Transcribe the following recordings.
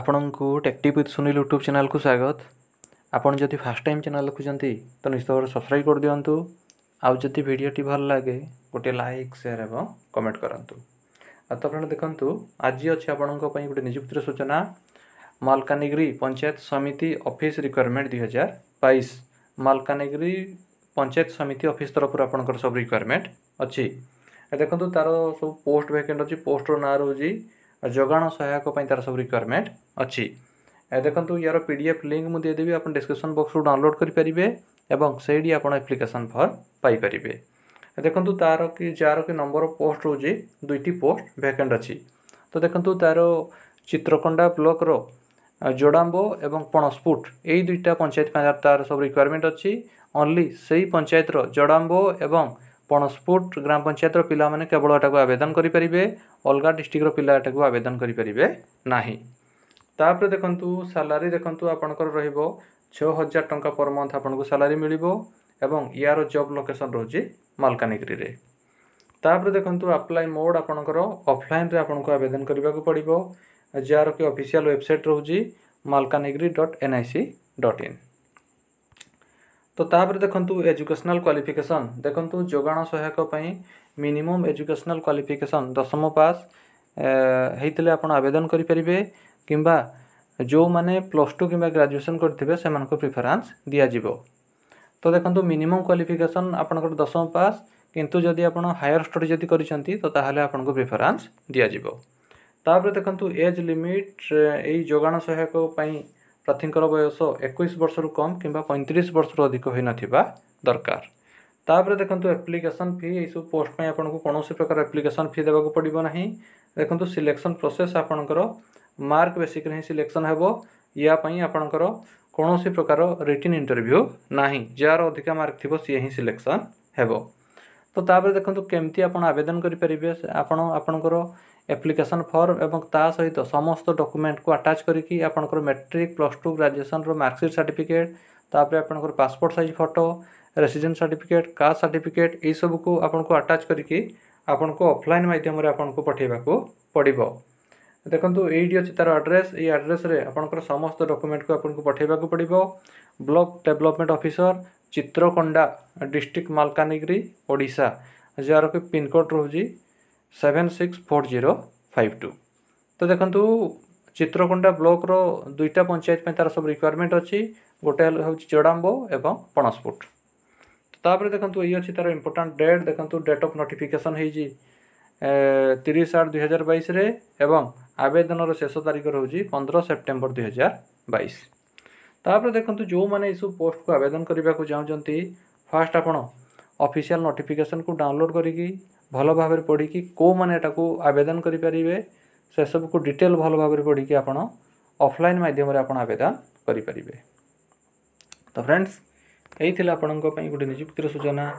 আপনক টেকটিভ সুনি ইউটিউব চ্যানেলক স্বাগত আপন যদি ফার্স্ট টাইম চ্যানেল লখজন্তি তনিসবার সাবস্ক্রাইব কর দিওনতু আউ জতি ভিডিওটি ভাল লাগে ওটে লাইক শেয়ার এব কমেন্ট করনতু অত আপন দেখন্তু আজি আছে আপনক পই গুটি নিযুক্তিৰ সূচনা মালকানিগৰি পঞ্চায়ত সমিতি অফিস ৰিকয়ৰমেন্ট 2022 মালকানিগৰি পঞ্চায়ত সমিতি অফিসৰ তৰফৰ আপনকৰ সব ৰিকয়ৰমেন্ট আছে এ দেখন্তু তার সব পোষ্ট ভেকেন্ট আছে পোষ্টৰ নাৰ হজি जोगाण सहायक तार सब रिक्वयरमेंट अच्छी ଦେଖନ୍ତୁ ୟାର ପି ଡି ଏଫ୍ ଲିଙ୍କ୍ ମୁଁ ଦେଇଦେବି ଆପଣ ଡିସ୍କ୍ରିପ୍ସନ୍ ବକ୍ସରୁ ଡାଉନଲୋଡ଼୍ କରିପାରିବେ ଏବଂ ସେଇଠି ଆପଣ ଆପ୍ଲିକେସନ୍ ଫର୍ମ ପାଇପାରିବେ ଦେଖନ୍ତୁ ତା'ର କି ଯାହାର କି ନମ୍ବର ପୋଷ୍ଟ ରହୁଛି ଦୁଇଟି ପୋଷ୍ଟ ଭ୍ୟାକେଣ୍ଟ ଅଛି ତ ଦେଖନ୍ତୁ ତା'ର ଚିତ୍ରକୋଣ୍ଡା ବ୍ଲକ୍ର ଯୋଡ଼ାମ୍ବ ଏବଂ ପଣସ୍ପୁଟ ଏଇ ଦୁଇଟା ପଞ୍ଚାୟତ ପାଇଁ ତା'ର ସବୁ ରିକ୍ୱାରମେଣ୍ଟ ଅଛି ଓନ୍ଲି ସେଇ ପଞ୍ଚାୟତର ଯୋଡ଼ାମ୍ବ ଏବଂ ପଣସପୁଟ ଗ୍ରାମ ପଞ୍ଚାୟତର ପିଲାମାନେ କେବଳ ଏଟାକୁ ଆବେଦନ କରିପାରିବେ ଅଲଗା ଡିଷ୍ଟ୍ରିକ୍ଟର ପିଲା ଏଟାକୁ ଆବେଦନ କରିପାରିବେ ନାହିଁ ତାପରେ ଦେଖନ୍ତୁ ସାଲାରୀ ଦେଖନ୍ତୁ ଆପଣଙ୍କର ରହିବ ଛଅ ହଜାର ଟଙ୍କା ପର ମନ୍ଥ ଆପଣଙ୍କୁ ସାଲାରୀ ମିଳିବ ଏବଂ ୟାର ଜବ୍ ଲୋକେସନ୍ ରହୁଛି ମାଲକାନଗିରିରେ ତାପରେ ଦେଖନ୍ତୁ ଆପ୍ଲାଏ ମୋଡ଼୍ ଆପଣଙ୍କର ଅଫଲାଇନ୍ରେ ଆପଣଙ୍କୁ ଆବେଦନ କରିବାକୁ ପଡ଼ିବ ଯାହାର କି ଅଫିସିଆଲ୍ ୱେବସାଇଟ୍ ରହୁଛି Malkangiri dot NIC dot in तो देखूँ एजुकेशनल क्वाफिकेसन देखु जोगाण सहायक मिनिमम एजुकेशनल क्वाफिकेसन दशम पास होते आप आवेदन करेंगे कि जो मैंने प्लस टू कि ग्राजुएसन करेंगे प्रिफरेन्स दिज्व तो देखो मिनिमम क्वाफिकेसन आप दशम पास किंतु जदि आप हायर स्टडी जब कर प्रिफरेन्स दिज्व तापर देखु एज लिमिट योगाण सहायक ପ୍ରାର୍ଥୀଙ୍କର ବୟସ ଏକୋଇଶ ବର୍ଷରୁ କମ୍ କିମ୍ବା ପଇଁତିରିଶ ବର୍ଷରୁ ଅଧିକ ହୋଇନଥିବା ଦରକାର ତାପରେ ଦେଖନ୍ତୁ ଆପ୍ଲିକେସନ୍ ଫି ଏହିସବୁ ପୋଷ୍ଟ ପାଇଁ ଆପଣଙ୍କୁ କୌଣସି ପ୍ରକାର ଆପ୍ଲିକେସନ୍ ଫି ଦେବାକୁ ପଡ଼ିବ ନାହିଁ ଦେଖନ୍ତୁ ସିଲେକ୍ସନ୍ ପ୍ରୋସେସ୍ ଆପଣଙ୍କର ମାର୍କ ବେସିକ୍ରେ ହିଁ ସିଲେକ୍ସନ୍ ହେବ ୟା ପାଇଁ ଆପଣଙ୍କର କୌଣସି ପ୍ରକାର ରିଟିନ୍ ଇଣ୍ଟରଭ୍ୟୁ ନାହିଁ ଯାହାର ଅଧିକା ମାର୍କ ଥିବ ସିଏ ହିଁ ସିଲେକ୍ସନ୍ ହେବ ତ ତାପରେ ଦେଖନ୍ତୁ କେମିତି ଆପଣ ଆବେଦନ କରିପାରିବେ ଆପଣ ଆପଣଙ୍କର ଆପ୍ଲିକେସନ୍ ଫର୍ମ ଏବଂ ତା ସହିତ ସମସ୍ତ ଡକୁମେଣ୍ଟକୁ ଆଟାଚ୍ କରିକି ଆପଣଙ୍କର ମେଟ୍ରିକ୍ ପ୍ଲସ୍ ଟୁ ଗ୍ରାଜୁଏସନ୍ର ମାର୍କସିଟ୍ ସାର୍ଟିଫିକେଟ୍ ତାପରେ ଆପଣଙ୍କର passport size photo resident certificate caste certificate ଏଇସବୁକୁ ଆପଣଙ୍କୁ ଆଟାଚ୍ କରିକି ଆପଣଙ୍କୁ ଅଫଲାଇନ୍ ମାଧ୍ୟମରେ ଆପଣଙ୍କୁ ପଠାଇବାକୁ ପଡ଼ିବ ଦେଖନ୍ତୁ ଏଇଟି ଅଛି ତା'ର ଆଡ୍ରେସ୍ ଏଇ ଆଡ୍ରେସ୍ରେ ଆପଣଙ୍କର ସମସ୍ତ ଡକୁମେଣ୍ଟକୁ ଆପଣଙ୍କୁ ପଠାଇବାକୁ ପଡ଼ିବ block development officer Chitrakonda district Malkangiri Odisha ଯାହାର କି ପିନ୍କୋଡ଼୍ ରହୁଛି seven six four zero five two ତ ଦେଖନ୍ତୁ ଚିତ୍ରକୁଣ୍ଡା ବ୍ଲକ୍ର ଦୁଇଟା ପଞ୍ଚାୟତ ପାଇଁ ତା'ର ସବୁ ରିକ୍ୱାରମେଣ୍ଟ ଅଛି ଗୋଟେ ହେଉଛି ଚଡ଼ାମ୍ବ ଏବଂ ପଣସପୁଟ ତା'ପରେ ଦେଖନ୍ତୁ ଇଏ ଅଛି ତା'ର ଇମ୍ପୋର୍ଟାଣ୍ଟ ଡେଟ୍ ଦେଖନ୍ତୁ ଡେଟ୍ ଅଫ୍ ନୋଟିଫିକେସନ୍ ହେଇଛି ତିରିଶ ଆଠ ଦୁଇହଜାର ବାଇଶରେ ଏବଂ ଆବେଦନର ଶେଷ ତାରିଖ ରହୁଛି ପନ୍ଦର ସେପ୍ଟେମ୍ବର ଦୁଇହଜାର ବାଇଶ ତା'ପରେ ଦେଖନ୍ତୁ ଯେଉଁମାନେ ଏସବୁ ପୋଷ୍ଟକୁ ଆବେଦନ କରିବାକୁ ଚାହୁଁଛନ୍ତି ଫାର୍ଷ୍ଟ ଆପଣ ଅଫିସିଆଲ୍ ନୋଟିଫିକେସନ୍କୁ ଡାଉନଲୋଡ଼୍ କରିକି भल भाव पढ़ की कौ मैंने आवेदन करेंगे से सब कुछ डिटेल भल भाव पढ़ी आपड़ अफल मध्यम आवेदन करें तो फ्रेंड्स यही आपण गोटे निजुक्तिर सूचना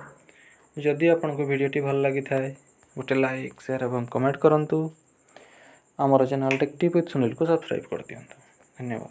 जदि आपण को भिडटी भल लगी था गोटे लाइक सेयार और कमेंट करूँ आमर चेल टेक्टिव सुनील को सब्सक्राइब कर दिखाँ धन्यवाद